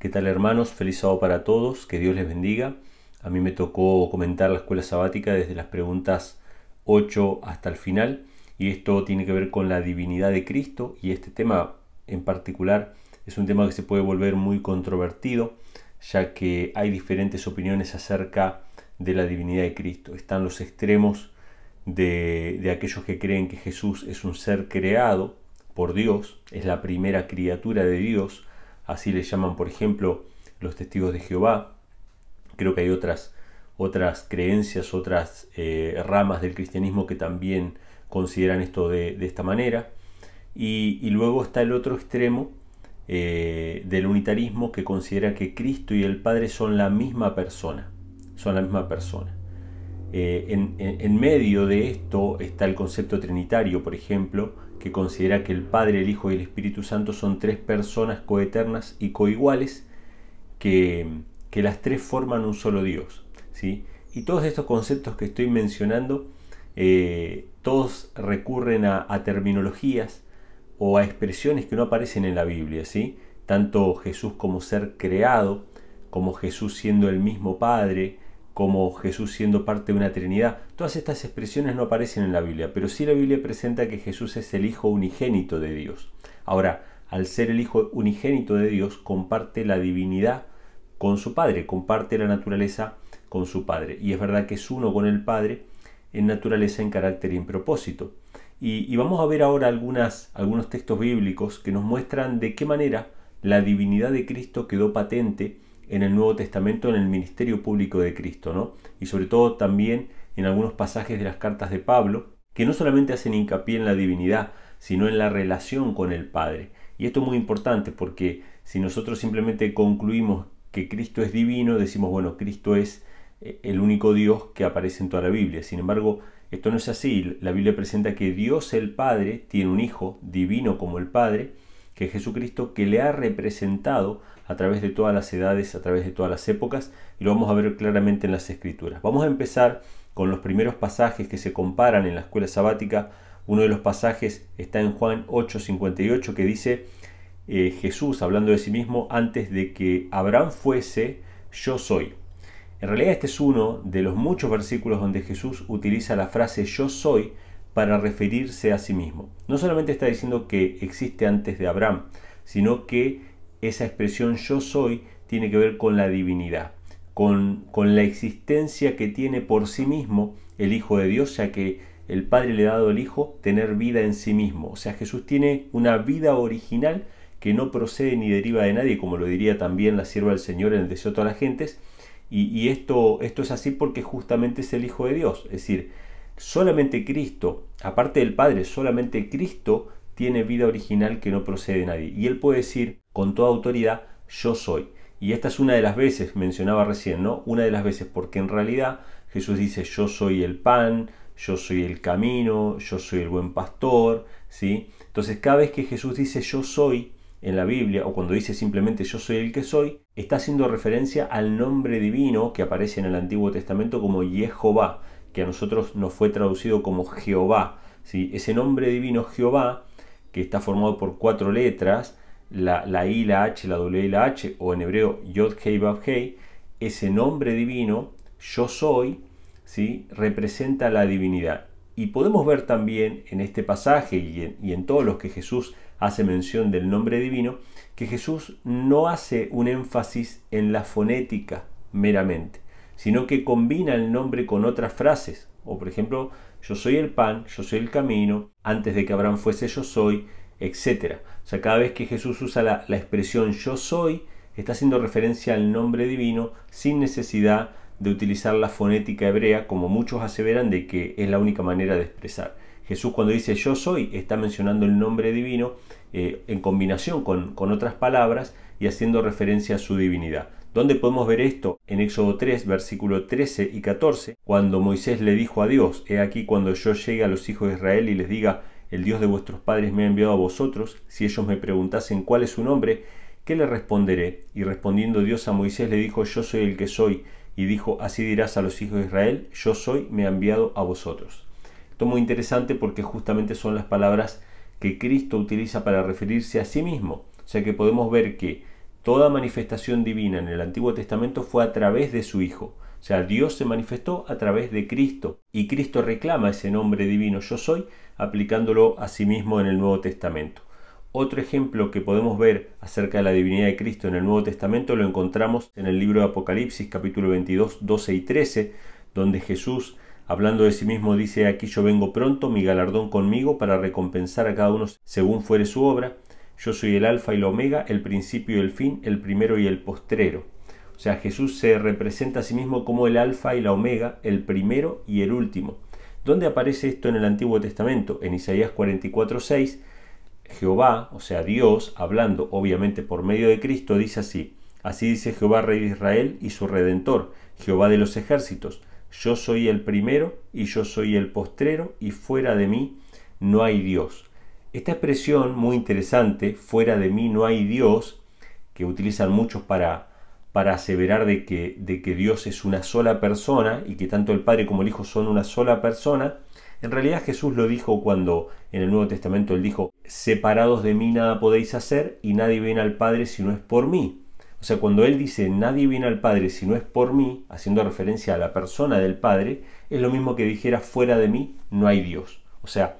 ¿Qué tal hermanos? Feliz sábado para todos, que Dios les bendiga. A mí me tocó comentar la escuela sabática desde las preguntas 8 hasta el final y esto tiene que ver con la divinidad de Cristo y este tema en particular es un tema que se puede volver muy controvertido ya que hay diferentes opiniones acerca de la divinidad de Cristo. Están los extremos de, de, aquellos que creen que Jesús es un ser creado por Dios, es la primera criatura de Dios, así le llaman, por ejemplo, los testigos de Jehová. Creo que hay otras, otras creencias, otras eh, ramas del cristianismo que también consideran esto de, esta manera. Y, luego está el otro extremo eh, del unitarismo que considera que Cristo y el Padre son la misma persona, son la misma persona. Eh, en, medio de esto está el concepto trinitario, por ejemplo, que considera que el Padre, el Hijo y el Espíritu Santo son tres personas coeternas y coiguales, que, que las tres forman un solo Dios. ¿sí? Y todos estos conceptos que estoy mencionando, eh, todos recurren a, a, terminologías o a expresiones que no aparecen en la Biblia, ¿sí? tanto Jesús como ser creado, como Jesús siendo el mismo Padre, como Jesús siendo parte de una Trinidad. Todas estas expresiones no aparecen en la Biblia, pero sí la Biblia presenta que Jesús es el Hijo unigénito de Dios. Ahora, al ser el Hijo unigénito de Dios, comparte la divinidad con su Padre, comparte la naturaleza con su Padre. Y es verdad que es uno con el Padre en naturaleza, en carácter y en propósito. Y, y vamos a ver ahora algunas, algunos textos bíblicos que nos muestran de qué manera la divinidad de Cristo quedó patente en el Nuevo Testamento en el ministerio público de Cristo, ¿no? Y sobre todo también en algunos pasajes de las cartas de Pablo, que no solamente hacen hincapié en la divinidad, sino en la relación con el Padre. Y esto es muy importante porque si nosotros simplemente concluimos que Cristo es divino, decimos, bueno, Cristo es eh, el único Dios que aparece en toda la Biblia. Sin embargo, esto no es así. La Biblia presenta que Dios el Padre tiene un Hijo divino como el Padre, que Jesucristo que le ha representado a través de todas las edades, a través de todas las épocas, y lo vamos a ver claramente en las escrituras. Vamos a empezar con los primeros pasajes que se comparan en la escuela sabática. Uno de los pasajes está en Juan 8:58 que dice, eh, Jesús, hablando de sí mismo, antes de que Abraham fuese, yo soy. En realidad este es uno de los muchos versículos donde Jesús utiliza la frase yo soy para referirse a sí mismo. No solamente está diciendo que existe antes de Abraham, sino que esa expresión yo soy tiene que ver con la divinidad, con, con la existencia que tiene por sí mismo el Hijo de Dios, ya que el Padre le ha dado al Hijo tener vida en sí mismo. O sea, Jesús tiene una vida original que no procede ni deriva de nadie, como lo diría también la sierva del Señor en el deseo de todas las gentes. Y, y esto, esto es así porque justamente es el Hijo de Dios. Es decir, solamente Cristo, aparte del Padre, solamente Cristo tiene vida original que no procede de nadie. Y él puede decir con toda autoridad, yo soy. Y esta es una de las veces, mencionaba recién, ¿no? Una de las veces, porque en realidad Jesús dice, yo soy el pan, yo soy el camino, yo soy el buen pastor, ¿sí? Entonces cada vez que Jesús dice yo soy en la Biblia, o cuando dice simplemente yo soy el que soy, está haciendo referencia al nombre divino que aparece en el Antiguo Testamento como Jehová a nosotros nos fue traducido como Jehová. si Ese nombre divino Jehová, que está formado por cuatro letras, la, la I, la H, la W y la H, o en hebreo Yod Hei Vav Hei, ese nombre divino, yo soy, ¿sí? representa la divinidad. Y podemos ver también en este pasaje y en todos los que Jesús hace mención del nombre divino, que Jesús no hace un énfasis en la fonética meramente, sino que combina el nombre con otras frases, o por ejemplo, yo soy el pan, yo soy el camino, antes de que Abraham fuese yo soy, etc. O sea, cada vez que Jesús usa la, expresión yo soy, está haciendo referencia al nombre divino sin necesidad de utilizar la fonética hebrea, como muchos aseveran de que es la única manera de expresar. Jesús cuando dice yo soy, está mencionando el nombre divino eh, en combinación con otras palabras y haciendo referencia a su divinidad. ¿Dónde podemos ver esto? En Éxodo 3, versículo 13 y 14, cuando Moisés le dijo a Dios, He aquí cuando yo llegue a los hijos de Israel y les diga, El Dios de vuestros padres me ha enviado a vosotros, si ellos me preguntasen cuál es su nombre, ¿qué le responderé? Y respondiendo Dios a Moisés le dijo, Yo soy el que soy, y dijo, Así dirás a los hijos de Israel, Yo soy, me ha enviado a vosotros. Esto muy interesante porque justamente son las palabras que Cristo utiliza para referirse a sí mismo. O sea que podemos ver que toda manifestación divina en el Antiguo Testamento fue a través de su Hijo. O sea, Dios se manifestó a través de Cristo y Cristo reclama ese nombre divino yo soy aplicándolo a sí mismo en el Nuevo Testamento. Otro ejemplo que podemos ver acerca de la divinidad de Cristo en el Nuevo Testamento lo encontramos en el libro de Apocalipsis capítulo 22, 12 y 13, donde Jesús, hablando de sí mismo, dice, aquí yo vengo pronto, mi galardón conmigo para recompensar a cada uno según fuere su obra. Yo soy el alfa y el omega, el principio y el fin, el primero y el postrero. O sea, Jesús se representa a sí mismo como el alfa y la omega, el primero y el último. ¿Dónde aparece esto en el Antiguo Testamento? En Isaías 44:6, Jehová, o sea, Dios, hablando obviamente por medio de Cristo, dice así, así dice Jehová Rey de Israel y su Redentor, Jehová de los ejércitos, yo soy el primero y yo soy el postrero y fuera de mí no hay Dios. Esta expresión muy interesante, fuera de mí no hay Dios, que utilizan muchos para, para aseverar de que, de que Dios es una sola persona y que tanto el Padre como el Hijo son una sola persona, en realidad Jesús lo dijo cuando en el Nuevo Testamento él dijo, separados de mí nada podéis hacer y nadie viene al Padre si no es por mí. O sea, cuando él dice nadie viene al Padre si no es por mí, haciendo referencia a la persona del Padre, es lo mismo que dijera fuera de mí no hay Dios. O sea,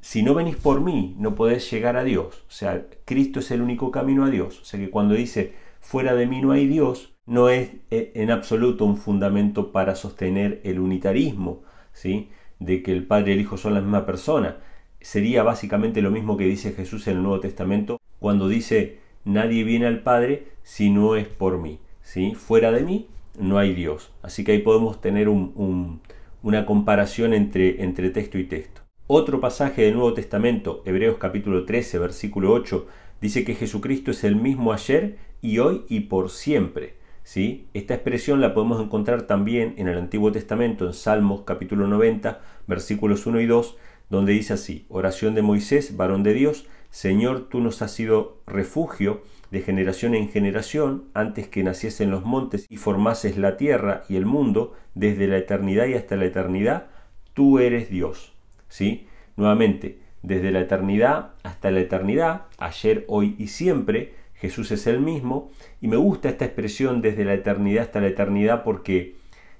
si no venís por mí, no podés llegar a Dios. O sea, Cristo es el único camino a Dios. O sea que cuando dice, fuera de mí no hay Dios, no es eh, en absoluto un fundamento para sostener el unitarismo, ¿sí? de que el Padre y el Hijo son la misma persona. Sería básicamente lo mismo que dice Jesús en el Nuevo Testamento cuando dice, nadie viene al Padre si no es por mí. ¿sí? Fuera de mí no hay Dios. Así que ahí podemos tener una comparación entre, entre texto y texto. Otro pasaje del Nuevo Testamento, Hebreos capítulo 13, versículo 8, dice que Jesucristo es el mismo ayer y hoy y por siempre. ¿sí? Esta expresión la podemos encontrar también en el Antiguo Testamento, en Salmos capítulo 90, versículos 1 y 2, donde dice así, oración de Moisés, varón de Dios, Señor, tú nos has sido refugio de generación en generación, antes que naciesen los montes y formases la tierra y el mundo, desde la eternidad y hasta la eternidad, tú eres Dios. ¿sí? Nuevamente, desde la eternidad hasta la eternidad, ayer, hoy y siempre, Jesús es el mismo. Y me gusta esta expresión desde la eternidad hasta la eternidad porque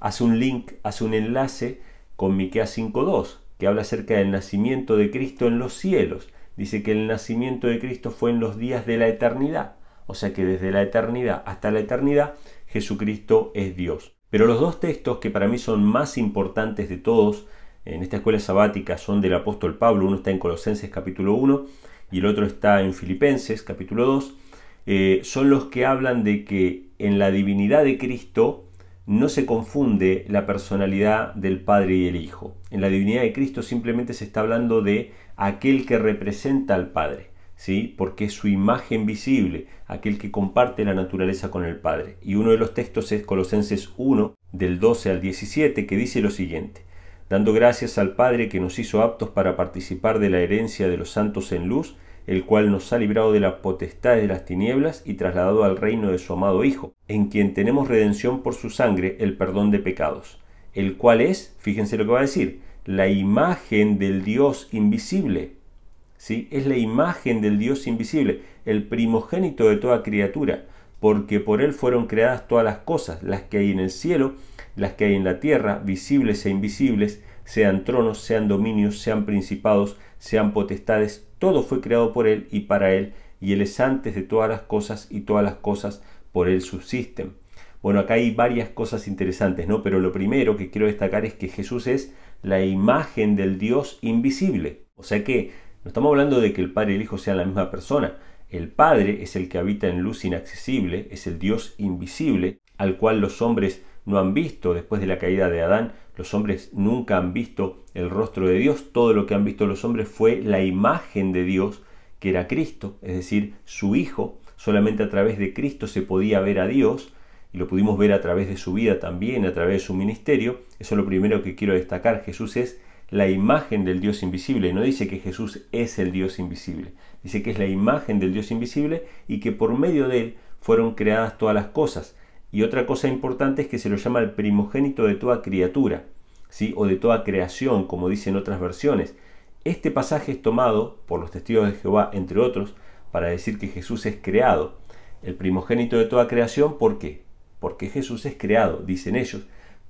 hace un link, hace un enlace con Miqueas 5.2, que habla acerca del nacimiento de Cristo en los cielos. Dice que el nacimiento de Cristo fue en los días de la eternidad. O sea que desde la eternidad hasta la eternidad, Jesucristo es Dios. Pero los dos textos que para mí son más importantes de todos en esta escuela sabática son del apóstol Pablo, uno está en Colosenses capítulo 1 y el otro está en Filipenses capítulo 2, eh, son los que hablan de que en la divinidad de Cristo no se confunde la personalidad del Padre y el Hijo. En la divinidad de Cristo simplemente se está hablando de aquel que representa al Padre, ¿sí? porque es su imagen visible, aquel que comparte la naturaleza con el Padre. Y uno de los textos es Colosenses 1, del 12 al 17, que dice lo siguiente dando gracias al Padre que nos hizo aptos para participar de la herencia de los santos en luz, el cual nos ha librado de la potestad de las tinieblas y trasladado al reino de su amado Hijo, en quien tenemos redención por su sangre, el perdón de pecados, el cual es, fíjense lo que va a decir, la imagen del Dios invisible. ¿Sí? Es la imagen del Dios invisible, el primogénito de toda criatura porque por Él fueron creadas todas las cosas, las que hay en el cielo, las que hay en la tierra, visibles e invisibles, sean tronos, sean dominios, sean principados, sean potestades, todo fue creado por Él y para Él, y Él es antes de todas las cosas y todas las cosas por Él subsisten. Bueno, acá hay varias cosas interesantes, ¿no? Pero lo primero que quiero destacar es que Jesús es la imagen del Dios invisible. O sea que no estamos hablando de que el Padre y el Hijo sean la misma persona, el Padre es el que habita en luz inaccesible, es el Dios invisible, al cual los hombres no han visto después de la caída de Adán. Los hombres nunca han visto el rostro de Dios. Todo lo que han visto los hombres fue la imagen de Dios, que era Cristo, es decir, su Hijo. Solamente a través de Cristo se podía ver a Dios y lo pudimos ver a través de su vida también, a través de su ministerio. Eso es lo primero que quiero destacar. Jesús es la imagen del Dios invisible. No dice que Jesús es el Dios invisible. Dice que es la imagen del Dios invisible y que por medio de él fueron creadas todas las cosas. Y otra cosa importante es que se lo llama el primogénito de toda criatura, ¿sí? o de toda creación, como dicen otras versiones. Este pasaje es tomado por los testigos de Jehová, entre otros, para decir que Jesús es creado. El primogénito de toda creación, ¿por qué? Porque Jesús es creado, dicen ellos.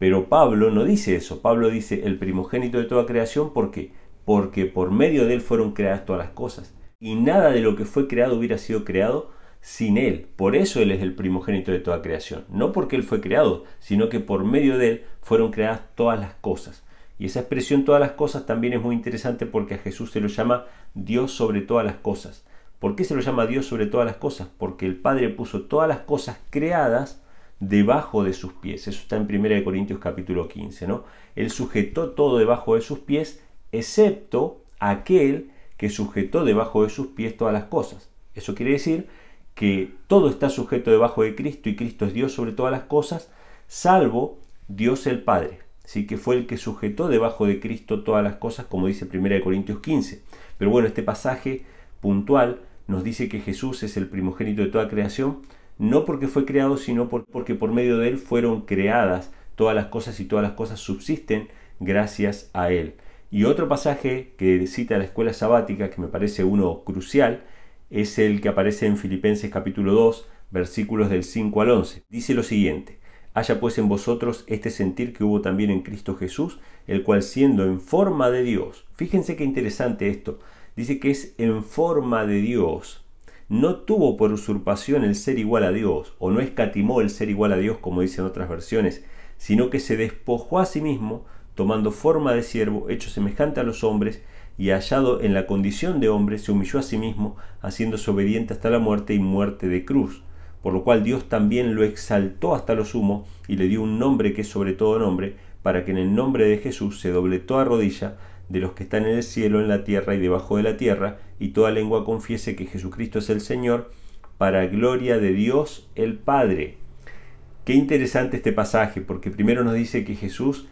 Pero Pablo no dice eso. Pablo dice el primogénito de toda creación porque porque por medio de él fueron creadas todas las cosas y nada de lo que fue creado hubiera sido creado sin él. Por eso él es el primogénito de toda creación. No porque él fue creado, sino que por medio de él fueron creadas todas las cosas. Y esa expresión todas las cosas también es muy interesante porque a Jesús se lo llama Dios sobre todas las cosas. ¿Por qué se lo llama Dios sobre todas las cosas? Porque el Padre puso todas las cosas creadas debajo de sus pies. Eso está en 1 Corintios capítulo 15, ¿no? Él sujetó todo debajo de sus pies, excepto aquel que sujetó debajo de sus pies todas las cosas. Eso quiere decir que todo está sujeto debajo de Cristo y Cristo es Dios sobre todas las cosas, salvo Dios el Padre. Así que fue el que sujetó debajo de Cristo todas las cosas, como dice 1 Corintios 15. Pero bueno, este pasaje puntual nos dice que Jesús es el primogénito de toda creación, no porque fue creado, sino porque por medio de Él fueron creadas todas las cosas y todas las cosas subsisten gracias a Él. Y otro pasaje que cita la escuela sabática, que me parece uno crucial, es el que aparece en Filipenses capítulo 2, versículos del 5 al 11. Dice lo siguiente, haya pues en vosotros este sentir que hubo también en Cristo Jesús, el cual siendo en forma de Dios, fíjense qué interesante esto, dice que es en forma de Dios, no tuvo por usurpación el ser igual a Dios, o no escatimó el ser igual a Dios como dicen otras versiones, sino que se despojó a sí mismo, tomando forma de siervo, hecho semejante a los hombres, y hallado en la condición de hombre, se humilló a sí mismo, haciéndose obediente hasta la muerte y muerte de cruz, por lo cual Dios también lo exaltó hasta lo sumo, y le dio un nombre que es sobre todo nombre, para que en el nombre de Jesús se dobletó a rodilla de los que están en el cielo, en la tierra y debajo de la tierra, y toda lengua confiese que Jesucristo es el Señor, para gloria de Dios el Padre. Qué interesante este pasaje, porque primero nos dice que Jesús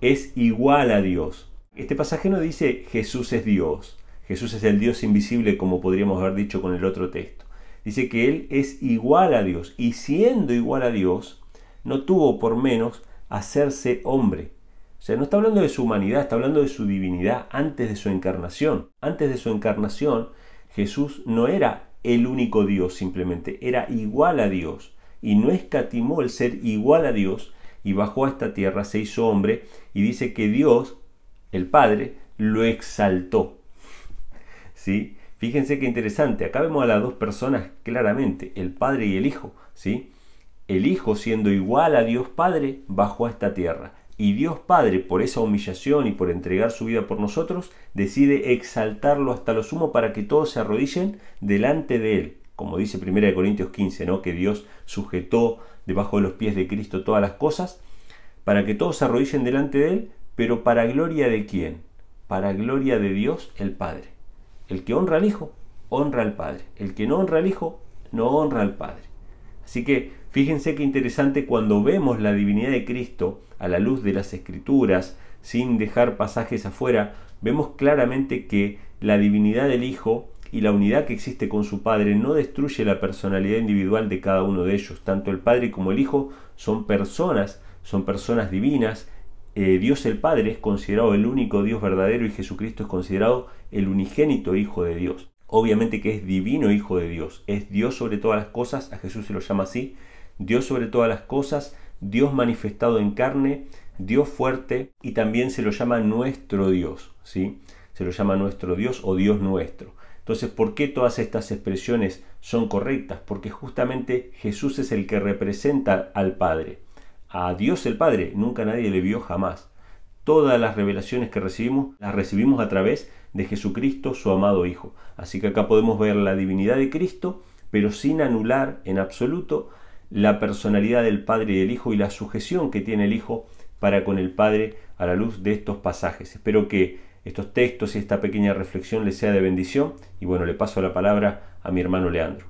es igual a Dios. Este pasaje no dice Jesús es Dios, Jesús es el Dios invisible como podríamos haber dicho con el otro texto. Dice que Él es igual a Dios y siendo igual a Dios, no tuvo por menos hacerse hombre. O sea, no está hablando de su humanidad, está hablando de su divinidad antes de su encarnación. Antes de su encarnación, Jesús no era el único Dios simplemente, era igual a Dios. Y no escatimó el ser igual a Dios y bajó a esta tierra, se hizo hombre y dice que Dios, el Padre, lo exaltó. ¿Sí? Fíjense qué interesante, acá vemos a las dos personas claramente, el Padre y el Hijo, ¿sí? El Hijo siendo igual a Dios Padre bajó a esta tierra y Dios Padre, por esa humillación y por entregar su vida por nosotros, decide exaltarlo hasta lo sumo para que todos se arrodillen delante de Él. Como dice 1 Corintios 15, ¿no? que Dios sujetó debajo de los pies de Cristo todas las cosas, para que todos se arrodillen delante de Él, pero para gloria de quién? Para gloria de Dios el Padre. El que honra al Hijo, honra al Padre. El que no honra al Hijo, no honra al Padre. Así que Fíjense qué interesante cuando vemos la divinidad de Cristo a la luz de las escrituras, sin dejar pasajes afuera, vemos claramente que la divinidad del Hijo y la unidad que existe con su Padre no destruye la personalidad individual de cada uno de ellos. Tanto el Padre como el Hijo son personas, son personas divinas. Eh, Dios el Padre es considerado el único Dios verdadero y Jesucristo es considerado el unigénito Hijo de Dios. Obviamente que es divino Hijo de Dios, es Dios sobre todas las cosas, a Jesús se lo llama así, Dios sobre todas las cosas, Dios manifestado en carne, Dios fuerte y también se lo llama nuestro Dios, ¿sí? Se lo llama nuestro Dios o Dios nuestro. Entonces, ¿por qué todas estas expresiones son correctas? Porque justamente Jesús es el que representa al Padre. A Dios el Padre nunca nadie le vio jamás. Todas las revelaciones que recibimos las recibimos a través de Jesucristo, su amado Hijo. Así que acá podemos ver la divinidad de Cristo, pero sin anular en absoluto la personalidad del Padre y del Hijo y la sujeción que tiene el Hijo para con el Padre a la luz de estos pasajes. Espero que estos textos y esta pequeña reflexión les sea de bendición y bueno, le paso la palabra a mi hermano Leandro.